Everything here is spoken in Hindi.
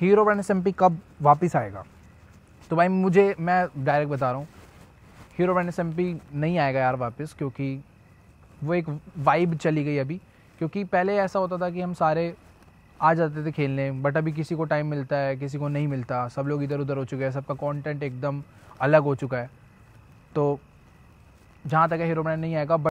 हीरो ब्रांड एस कब वापस आएगा तो भाई मुझे मैं डायरेक्ट बता रहा हूँ हीरो ब्रांड एस नहीं आएगा यार वापस क्योंकि वो एक वाइब चली गई अभी क्योंकि पहले ऐसा होता था कि हम सारे आ जाते थे खेलने बट अभी किसी को टाइम मिलता है किसी को नहीं मिलता सब लोग इधर उधर हो चुके हैं सबका कंटेंट एकदम अलग हो चुका है तो जहाँ तक है हीरो ब्रांड नहीं आएगा बट